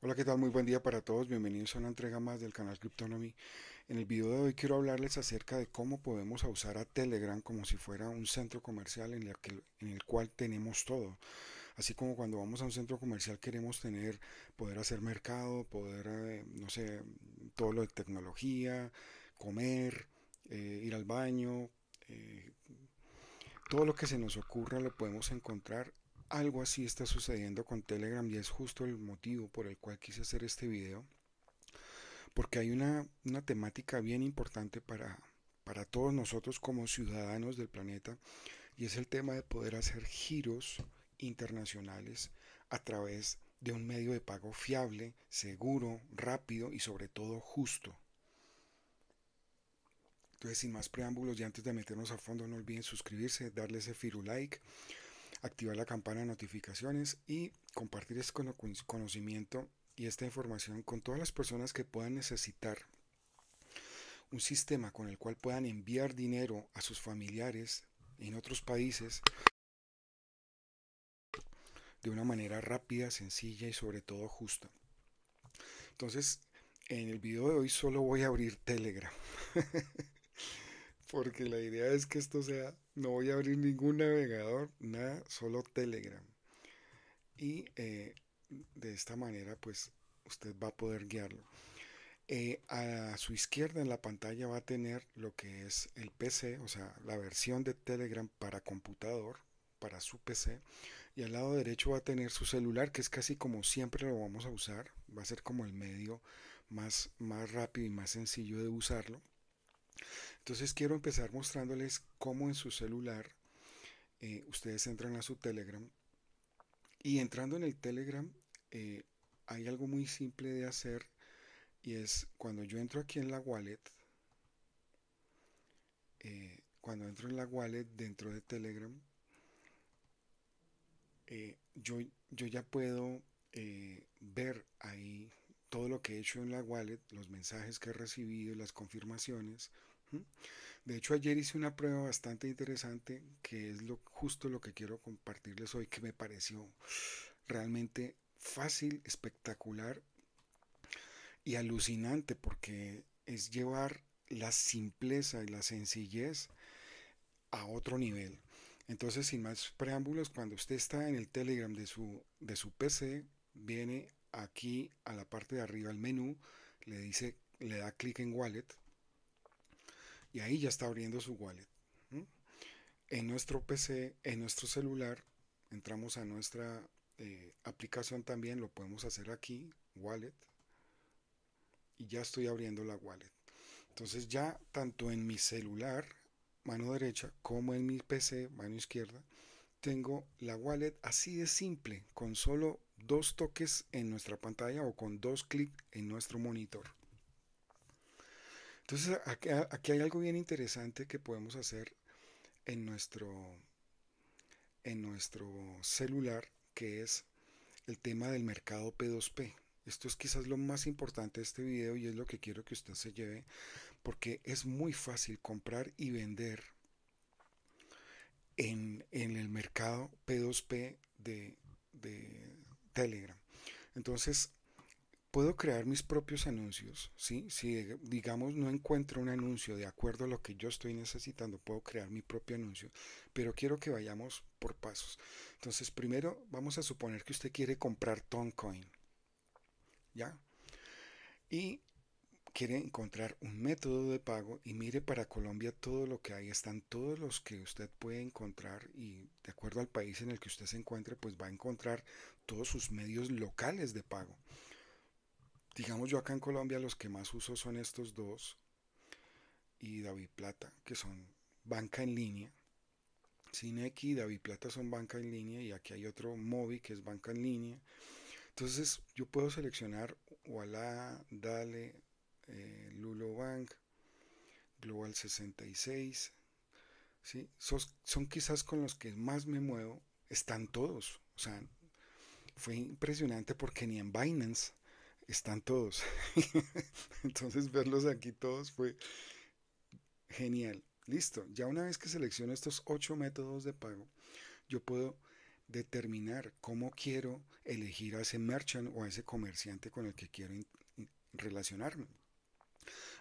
Hola, ¿qué tal? Muy buen día para todos. Bienvenidos a una entrega más del canal Cryptonomy. En el video de hoy quiero hablarles acerca de cómo podemos usar a Telegram como si fuera un centro comercial en el, que, en cual tenemos todo. Así como cuando vamos a un centro comercial queremos tener, poder hacer mercado, poder, eh, no sé, todo lo de tecnología, comer, eh, ir al baño, eh, todo lo que se nos ocurra lo podemos encontrar algo así está sucediendo con Telegram y es justo el motivo por el cual quise hacer este video. Porque hay una, temática bien importante para, para todos nosotros como ciudadanos del planeta y es el tema de poder hacer giros internacionales a través de un medio de pago fiable, seguro, rápido y sobre todo justo. Entonces, sin más preámbulos y antes de meternos a fondo, no olviden suscribirse, darle ese firu like activar la campana de notificaciones y compartir este conocimiento y esta información con todas las personas que puedan necesitar un sistema con el cual puedan enviar dinero a sus familiares en otros países de una manera rápida, sencilla y sobre todo justa. Entonces, en el video de hoy solo voy a abrir Telegram, porque la idea es que esto sea no voy a abrir ningún navegador, nada, solo Telegram. Y eh, de esta manera, pues usted va a poder guiarlo. Eh, a su izquierda en la pantalla va a tener lo que es el PC, o sea, la versión de Telegram para computador, para su PC. Y al lado derecho va a tener su celular, que es casi como siempre lo vamos a usar. Va a ser como el medio más, más rápido y más sencillo de usarlo. Entonces quiero empezar mostrándoles cómo en su celular eh, ustedes entran a su Telegram y entrando en el Telegram eh, hay algo muy simple de hacer y es cuando yo entro aquí en la wallet, eh, cuando entro en la wallet dentro de Telegram, yo, yo, ya puedo ver ahí todo lo que he hecho en la wallet, los mensajes que he recibido, las confirmaciones. De hecho, ayer hice una prueba bastante interesante, que es lo, justo lo que quiero compartirles hoy, que me pareció realmente fácil, espectacular y alucinante, porque es llevar la simpleza y la sencillez a otro nivel. Entonces, sin más preámbulos, cuando usted está en el Telegram de su, de su PC, viene aquí a la parte de arriba al menú, le dice, le da clic en Wallet, y ahí ya está abriendo su wallet. En nuestro PC, en nuestro celular, entramos a nuestra eh, aplicación también, lo podemos hacer aquí, wallet, y ya estoy abriendo la wallet. Entonces ya tanto en mi celular, mano derecha, como en mi PC, mano izquierda, tengo la wallet así de simple, con solo dos toques en nuestra pantalla o con dos clics en nuestro monitor. Entonces, aquí, hay algo bien interesante que podemos hacer en nuestro, en nuestro celular, que es el tema del mercado P2P. Esto es quizás lo más importante de este video y es lo que quiero que usted se lleve, porque es muy fácil comprar y vender en, el mercado P2P de, de Telegram. Entonces, puedo crear mis propios anuncios, ¿sí? Si digamos no encuentro un anuncio de acuerdo a lo que yo estoy necesitando, puedo crear mi propio anuncio, pero quiero que vayamos por pasos. Entonces, primero vamos a suponer que usted quiere comprar Toncoin, ¿ya? Y quiere encontrar un método de pago y mire para Colombia todo lo que hay, están todos los que usted puede encontrar y de acuerdo al país en el que usted se encuentre, pues va a encontrar todos sus medios locales de pago. Digamos yo acá en Colombia los que más uso son estos dos y David Plata, que son banca en línea. Cinequi y David Plata son banca en línea y aquí hay otro Mobi que es banca en línea. Entonces yo puedo seleccionar Walla, Dale, eh, Lulo Bank, Global 66. ¿sí? Son, son quizás con los que más me muevo. Están todos. O sea, fue impresionante porque ni en Binance están todos. Entonces verlos aquí todos fue genial. Listo, ya una vez que selecciono estos ocho métodos de pago, yo puedo determinar cómo quiero elegir a ese merchant o a ese comerciante con el que quiero relacionarme.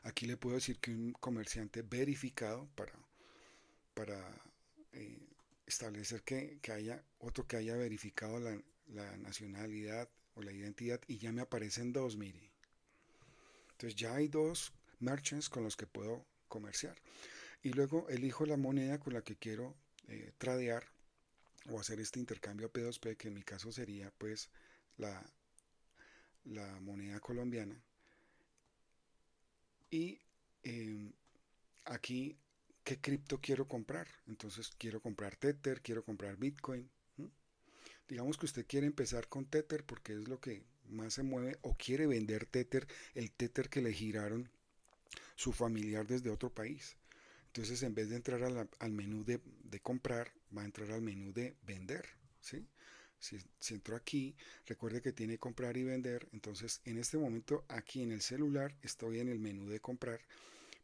Aquí le puedo decir que un comerciante verificado para, para eh, establecer que, haya otro que haya verificado la nacionalidad, la identidad y ya me aparecen dos, mire. Entonces ya hay dos merchants con los que puedo comerciar. Y luego elijo la moneda con la que quiero eh, tradear o hacer este intercambio P2P, que en mi caso sería pues la, la moneda colombiana. Y em, aquí, ¿qué cripto quiero comprar? Entonces quiero comprar Tether, quiero comprar Bitcoin digamos que usted quiere empezar con Tether porque es lo que más se mueve o quiere vender Tether, el Tether que le giraron su familiar desde otro país. Entonces, en vez de entrar al menú de, comprar, va a entrar al menú de vender. Si, si entró aquí, recuerde que tiene comprar y vender. Entonces, en este momento, aquí en el celular, estoy en el menú de comprar,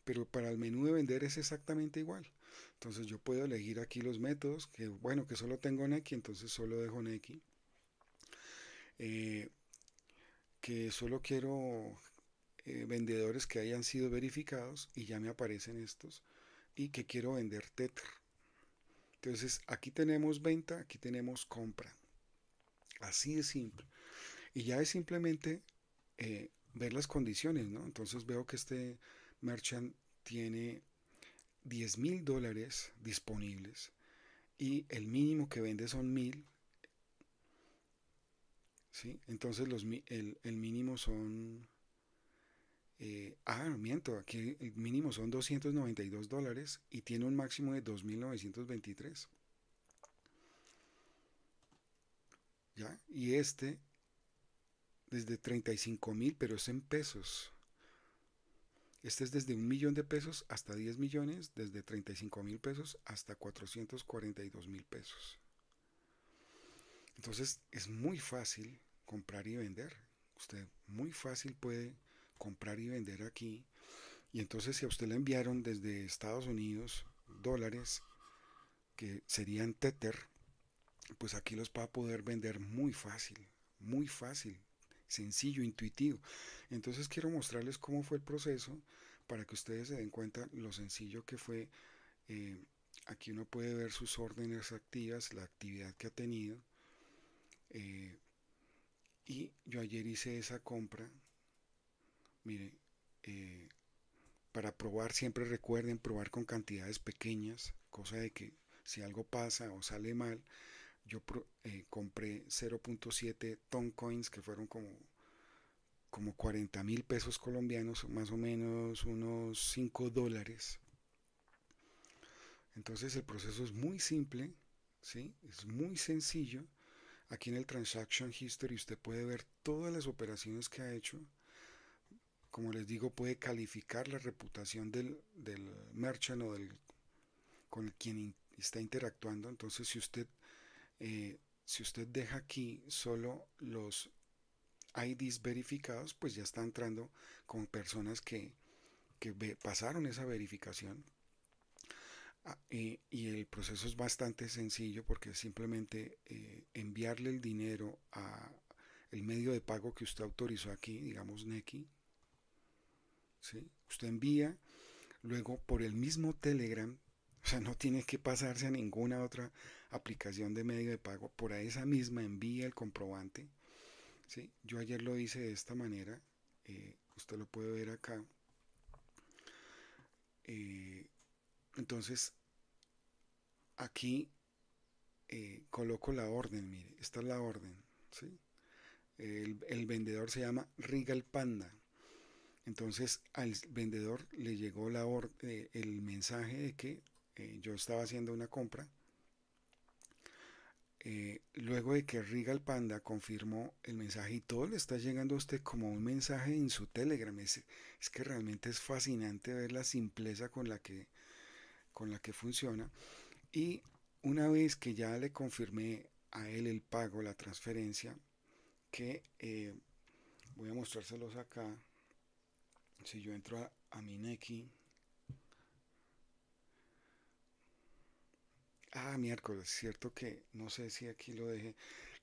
pero para el menú de vender es exactamente igual. Entonces yo puedo elegir aquí los métodos, que bueno, que solo tengo en X, entonces solo dejo en Eh, que solo quiero eh, vendedores que hayan sido verificados y ya me aparecen estos. Y que quiero vender Tether. Entonces aquí tenemos venta, aquí tenemos compra. Así de simple. Y ya es simplemente eh, ver las condiciones, ¿no? Entonces veo que este merchant tiene 10 mil dólares disponibles y el mínimo que vende son mil, entonces los, el, mínimo son... Eh, ah, miento, aquí el mínimo son 292 dólares y tiene un máximo de 2.923. ¿Ya? Y este, desde 35 mil, pero es en pesos. Este es desde un millón de pesos hasta 10 millones, desde 35 mil pesos hasta 442 mil pesos. Entonces es muy fácil comprar y vender. Usted muy fácil puede comprar y vender aquí. Y entonces si a usted le enviaron desde Estados Unidos dólares, que serían Tether, pues aquí los va a poder vender muy fácil, muy fácil sencillo, intuitivo. Entonces quiero mostrarles cómo fue el proceso para que ustedes se den cuenta lo sencillo que fue. Eh, aquí uno puede ver sus órdenes activas, la actividad que ha tenido. Eh, y yo ayer hice esa compra. mire eh, para probar siempre recuerden probar con cantidades pequeñas, cosa de que si algo pasa o sale mal, yo eh, compré 0.7 ton coins que fueron como como 40 mil pesos colombianos más o menos unos 5 dólares entonces el proceso es muy simple ¿sí? es muy sencillo aquí en el transaction history usted puede ver todas las operaciones que ha hecho como les digo puede calificar la reputación del, merchant o del con quien está interactuando entonces si usted eh, si usted deja aquí solo los IDs verificados, pues ya está entrando con personas que, pasaron esa verificación. Ah, eh, y el proceso es bastante sencillo porque simplemente eh, enviarle el dinero a el medio de pago que usted autorizó aquí, digamos Neki. Usted envía, luego por el mismo Telegram, o sea, no tiene que pasarse a ninguna otra aplicación de medio de pago, por esa misma envía el comprobante. ¿sí? Yo ayer lo hice de esta manera, eh, usted lo puede ver acá. Eh, entonces, aquí eh, coloco la orden, mire, esta es la orden. El, vendedor se llama Regal Panda. Entonces al vendedor le llegó la orden, el mensaje de que yo estaba haciendo una compra eh, luego de que el Panda confirmó el mensaje y todo le está llegando a usted como un mensaje en su Telegram. Es, que realmente es fascinante ver la simpleza con la que, con la que funciona. Y una vez que ya le confirmé a él el pago, la transferencia, que eh, voy a mostrárselos acá. Si yo entro a, a mi Neki, Ah, miércoles, cierto que no sé si aquí lo dejé.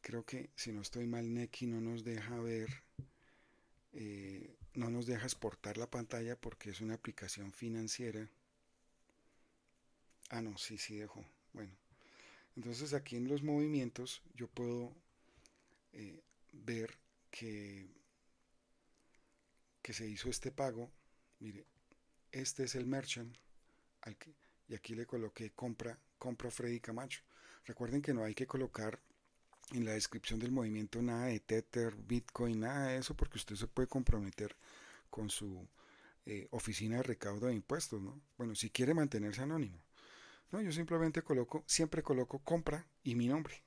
Creo que si no estoy mal, Neki no nos deja ver, eh, no nos deja exportar la pantalla porque es una aplicación financiera. Ah, no, sí, sí dejó. Bueno, entonces aquí en los movimientos yo puedo eh, ver que, se hizo este pago. Mire, este es el merchant y aquí le coloqué compra compra Freddy Camacho. Recuerden que no hay que colocar en la descripción del movimiento nada de Tether, Bitcoin, nada de eso, porque usted se puede comprometer con su eh, oficina de recaudo de impuestos, ¿no? Bueno, si quiere mantenerse anónimo. No, yo simplemente coloco, siempre coloco compra y mi nombre.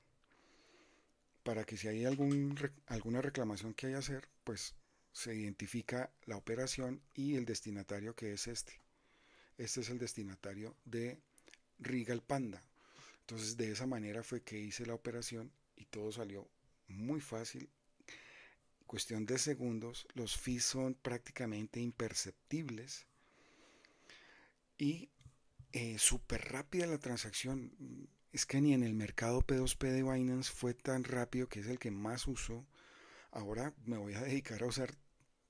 Para que si hay algún, alguna reclamación que haya que hacer, pues se identifica la operación y el destinatario que es este. Este es el destinatario de el Panda. Entonces de esa manera fue que hice la operación y todo salió muy fácil. Cuestión de segundos, los fees son prácticamente imperceptibles y eh, súper rápida la transacción. Es que ni en el mercado P2P de Binance fue tan rápido que es el que más uso. Ahora me voy a dedicar a usar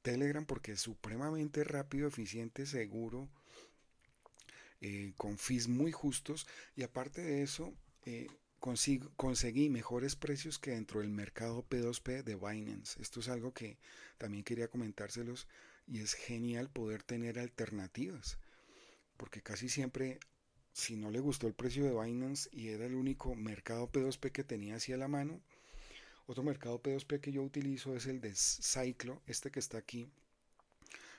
Telegram porque es supremamente rápido, eficiente, seguro eh, con fees muy justos y aparte de eso eh, conseguí mejores precios que dentro del mercado P2P de Binance. Esto es algo que también quería comentárselos y es genial poder tener alternativas porque casi siempre si no le gustó el precio de Binance y era el único mercado P2P que tenía así a la mano, otro mercado P2P que yo utilizo es el de Cyclo, este que está aquí,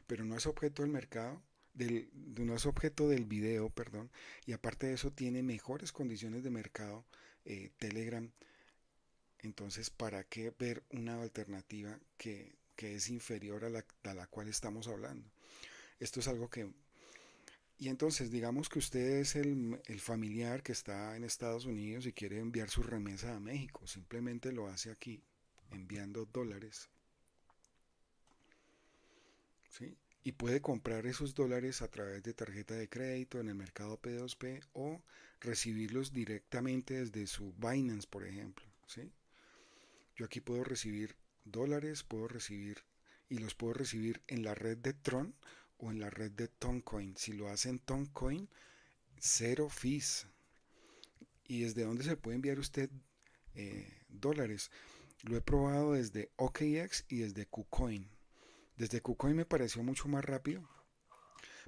pero no es objeto del mercado, del, no es objeto del video, perdón, y aparte de eso tiene mejores condiciones de mercado eh, Telegram. Entonces, ¿para qué ver una alternativa que, es inferior a la, cual estamos hablando? Esto es algo que y entonces, digamos que usted es el, el, familiar que está en Estados Unidos y quiere enviar su remesa a México. Simplemente lo hace aquí, enviando dólares. ¿Sí? y puede comprar esos dólares a través de tarjeta de crédito en el mercado P2P o recibirlos directamente desde su Binance, por ejemplo. ¿sí? Yo aquí puedo recibir dólares, puedo recibir y los puedo recibir en la red de Tron o en la red de Toncoin. Si lo hace en Toncoin, cero fees. ¿Y desde dónde se puede enviar usted eh, dólares? Lo he probado desde OKX y desde KuCoin. Desde KuCoin me pareció mucho más rápido,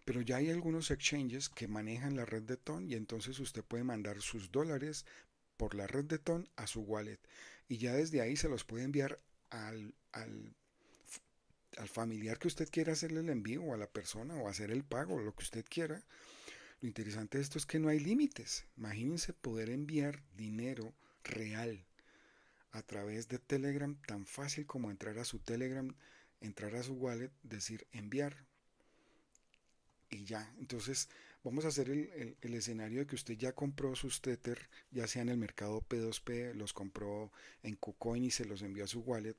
pero ya hay algunos exchanges que manejan la red de Ton y entonces usted puede mandar sus dólares por la red de Ton a su wallet y ya desde ahí se los puede enviar al, al, familiar que usted quiera hacerle el envío o a la persona o hacer el pago, lo que usted quiera. Lo interesante de esto es que no hay límites. Imagínense poder enviar dinero real a través de Telegram tan fácil como entrar a su Telegram entrar a su wallet, decir enviar. Y ya, entonces vamos a hacer el, escenario de que usted ya compró sus Tether, ya sea en el mercado P2P, los compró en KuCoin y se los envió a su wallet.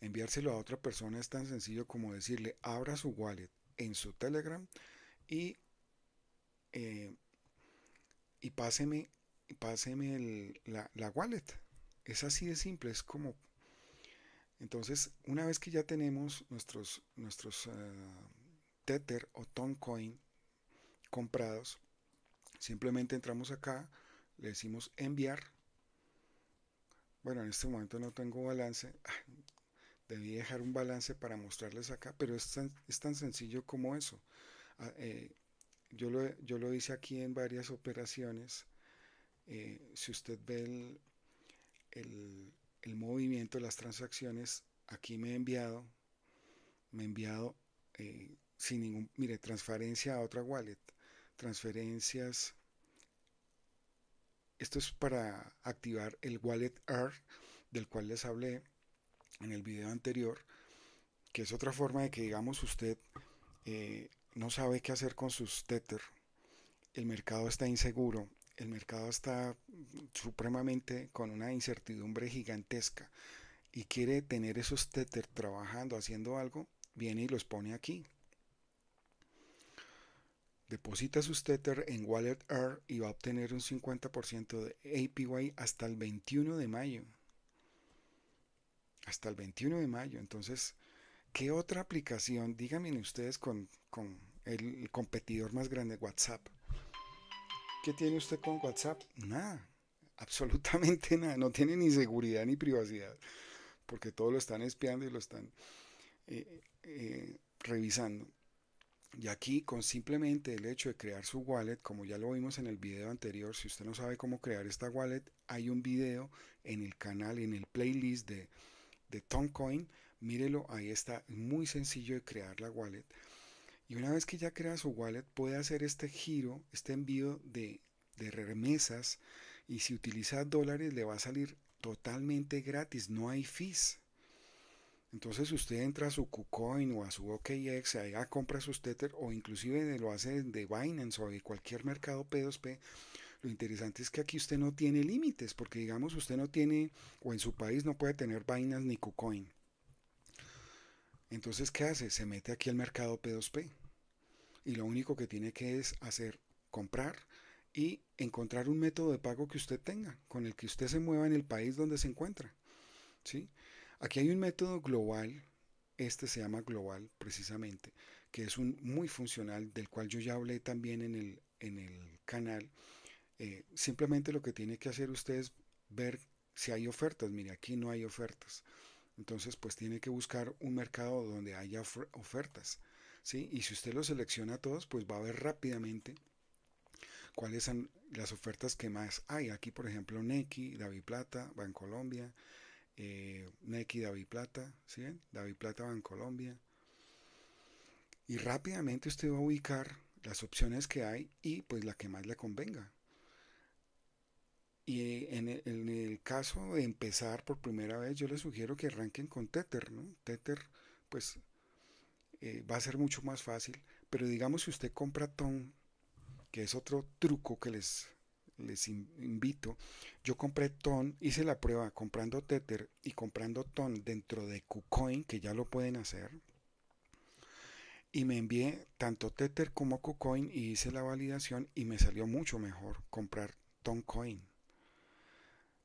Enviárselo a otra persona es tan sencillo como decirle abra su wallet en su Telegram y, eh, y páseme, la, la wallet. Es así de simple, es como entonces, una vez que ya tenemos nuestros, nuestros eh, Tether o Toncoin comprados, simplemente entramos acá, le decimos enviar. Bueno, en este momento no tengo balance. Debí dejar un balance para mostrarles acá, pero es tan, sencillo como eso. Ah, eh, yo, lo, yo lo hice aquí en varias operaciones. Eh, si usted ve el, el movimiento de las transacciones. Aquí me he enviado, me ha enviado eh, sin ningún, mire, transferencia a otra wallet, transferencias. Esto es para activar el wallet R del cual les hablé en el video anterior, que es otra forma de que digamos usted eh, no sabe qué hacer con sus Tether, el mercado está inseguro, el mercado está supremamente con una incertidumbre gigantesca y quiere tener esos tether trabajando, haciendo algo, viene y los pone aquí. Deposita sus tether en Wallet y va a obtener un 50% de APY hasta el 21 de mayo. Hasta el 21 de mayo. Entonces, ¿qué otra aplicación? Díganme ustedes con el competidor más grande, WhatsApp. ¿Qué tiene usted con WhatsApp? Nada, absolutamente nada. No tiene ni seguridad ni privacidad, porque todo lo están espiando y lo están eh, eh, revisando. Y aquí con simplemente el hecho de crear su wallet, como ya lo vimos en el video anterior, si usted no sabe cómo crear esta wallet, hay un video en el canal, en el playlist de, de Tomcoin, mírelo, ahí está, muy sencillo de crear la wallet. Y una vez que ya crea su wallet, puede hacer este giro, este envío de, de remesas. Y si utiliza dólares, le va a salir totalmente gratis, no hay fees. Entonces usted entra a su KuCoin o a su OKX, allá compra sus Tether o inclusive lo hace de Binance o de cualquier mercado P2P. Lo interesante es que aquí usted no tiene límites, porque digamos usted no tiene o en su país no puede tener Binance ni KuCoin. Entonces, ¿qué hace? Se mete aquí al mercado P2P y lo único que tiene que es hacer comprar y encontrar un método de pago que usted tenga, con el que usted se mueva en el país donde se encuentra. ¿sí? Aquí hay un método global, este se llama global precisamente, que es un muy funcional, del cual yo ya hablé también en el, canal. Eh, simplemente lo que tiene que hacer usted es ver si hay ofertas. Mire, aquí no hay ofertas. Entonces, pues tiene que buscar un mercado donde haya ofertas. Y si usted los selecciona a todos, pues va a ver rápidamente cuáles son las ofertas que más hay. Aquí, por ejemplo, Neki, David Plata, Bancolombia, Colombia eh, Neki, David Plata, ¿sí David Plata, Bancolombia. Y rápidamente usted va a ubicar las opciones que hay y pues la que más le convenga. Y en e, el, caso de empezar por primera vez, yo le sugiero que arranquen con Tether, ¿no? Tether, pues eh, va a ser mucho más fácil. Pero digamos, si usted compra ton que es otro truco que les, les invito, yo compré Ton, hice la prueba comprando Tether y comprando Ton dentro de KuCoin, que ya lo pueden hacer. Y me envié tanto Tether como KuCoin y hice la validación y me salió mucho mejor comprar Toncoin.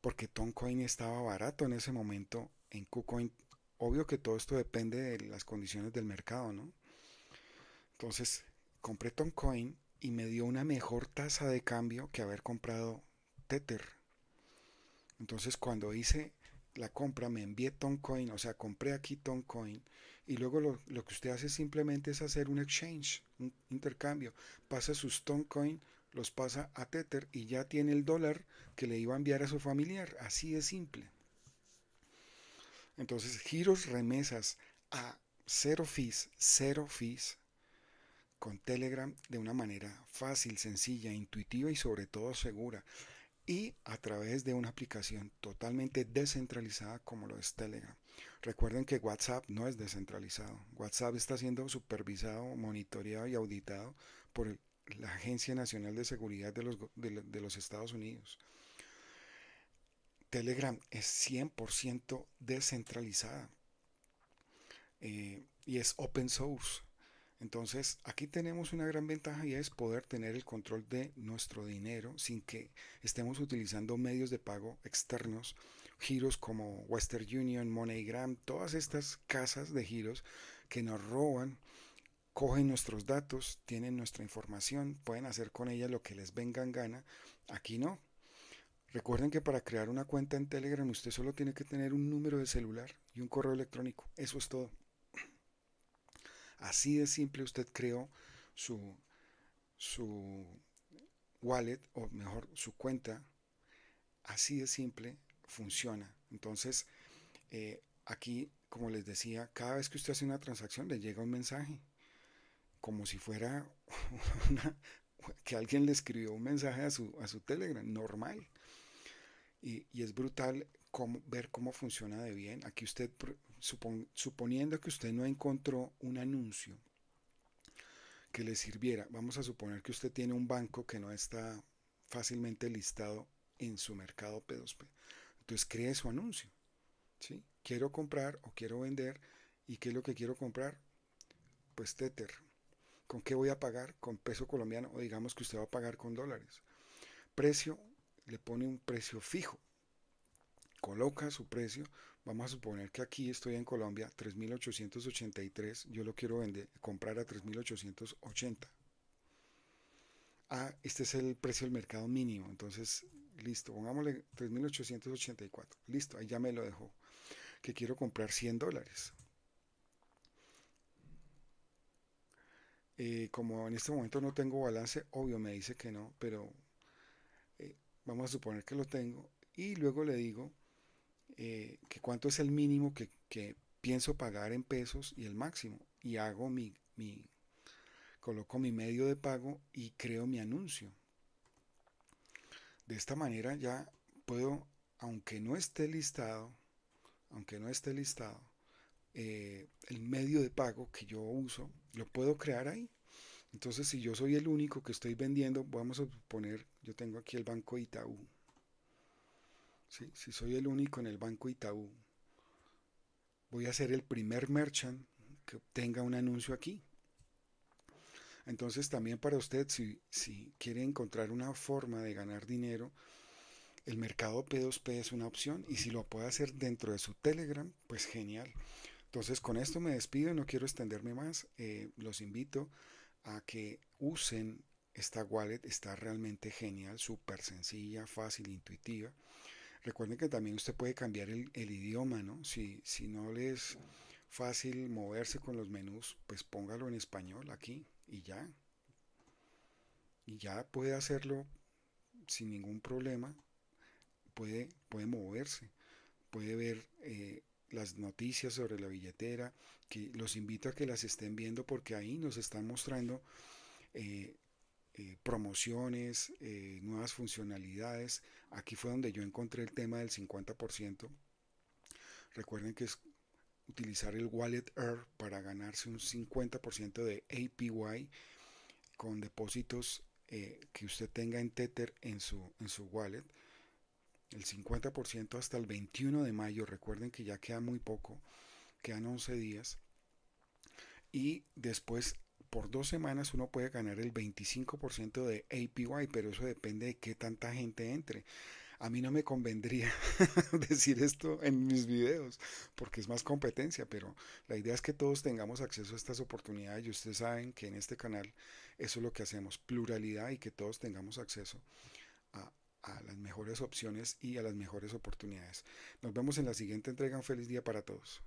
Porque Toncoin estaba barato en ese momento en KuCoin obvio que todo esto depende de las condiciones del mercado, ¿no? Entonces, compré Toncoin y me dio una mejor tasa de cambio que haber comprado Tether. Entonces, cuando hice la compra, me envié TomCoin o sea, compré aquí TomCoin Y luego lo, que usted hace simplemente es hacer un exchange, un intercambio. Pasa sus Toncoin, los pasa a Tether y ya tiene el dólar que le iba a enviar a su familiar. Así de simple. Entonces, giros, remesas a cero fees, cero fees con Telegram de una manera fácil, sencilla, intuitiva y sobre todo segura. Y a través de una aplicación totalmente descentralizada como lo es Telegram. Recuerden que WhatsApp no es descentralizado. WhatsApp está siendo supervisado, monitoreado y auditado por la Agencia Nacional de Seguridad de los, de los Estados Unidos. Telegram es 100% descentralizada eh, y es open source. Entonces, aquí tenemos una gran ventaja y es poder tener el control de nuestro dinero sin que estemos utilizando medios de pago externos, giros como Western Union, MoneyGram, todas estas casas de giros que nos roban, cogen nuestros datos, tienen nuestra información, pueden hacer con ella lo que les vengan gana. Aquí no, Recuerden que para crear una cuenta en Telegram usted solo tiene que tener un número de celular y un correo electrónico. Eso es todo. Así de simple usted creó su, su wallet o mejor su cuenta. Así de simple funciona. Entonces, eh, aquí, como les decía, cada vez que usted hace una transacción le llega un mensaje. Como si fuera que alguien le escribió un mensaje a su, a su Telegram, normal y, es brutal ver cómo funciona de bien. Aquí usted, suponiendo que usted no encontró un anuncio que le sirviera, vamos a suponer que usted tiene un banco que no está fácilmente listado en su mercado P2P. Entonces cree su anuncio. ¿sí? Quiero comprar o quiero vender. ¿Y qué es lo que quiero comprar? Pues Tether. ¿Con qué voy a pagar? Con peso colombiano o digamos que usted va a pagar con dólares. Precio le pone un precio fijo. Coloca su precio. Vamos a suponer que aquí estoy en Colombia, 3.883. Yo lo quiero vender, comprar a 3.880. Ah, este es el precio del mercado mínimo. Entonces, listo, pongámosle 3.884. Listo, ahí ya me lo dejó. Que quiero comprar 100 dólares. Eh, como en este momento no tengo balance, obvio me dice que no, pero vamos a suponer que lo tengo, y luego le digo eh, que cuánto es el mínimo que, pienso pagar en pesos y el máximo, y hago mi, mi, coloco mi medio de pago y creo mi anuncio. De esta manera ya puedo, aunque no esté listado, aunque no esté listado, eh, el medio de pago que yo uso, lo puedo crear ahí. Entonces, si yo soy el único que estoy vendiendo, vamos a poner, yo tengo aquí el banco Itaú. Si soy el único en el banco Itaú, voy a ser el primer merchant que obtenga un anuncio aquí. Entonces también para usted, si, quiere encontrar una forma de ganar dinero, el mercado P2P es una opción y si lo puede hacer dentro de su Telegram, pues genial. Entonces con esto me despido, no quiero extenderme más, eh, los invito a que usen esta wallet está realmente genial, súper sencilla, fácil, intuitiva. Recuerden que también usted puede cambiar el, idioma, ¿no? Si, si no le es fácil moverse con los menús, pues póngalo en español aquí y ya. Y ya puede hacerlo sin ningún problema. Puede, puede moverse, puede ver eh, las noticias sobre la billetera, que los invito a que las estén viendo porque ahí nos están mostrando eh, eh, promociones, eh, nuevas funcionalidades. Aquí fue donde yo encontré el tema del 50%. Recuerden que es utilizar el Wallet Air para ganarse un 50% de APY con depósitos que usted tenga en Tether en su, en su wallet el 50% hasta el 21 de mayo. Recuerden que ya queda muy poco, quedan 11 días. Y después, por dos semanas, uno puede ganar el 25% de APY, pero eso depende de qué tanta gente entre. A mí no me convendría decir esto en mis videos, porque es más competencia, pero la idea es que todos tengamos acceso a estas oportunidades y ustedes saben que en este canal eso es lo que hacemos, pluralidad y que todos tengamos acceso a a las mejores opciones y a las mejores oportunidades. Nos vemos en la siguiente entrega. Un feliz día para todos.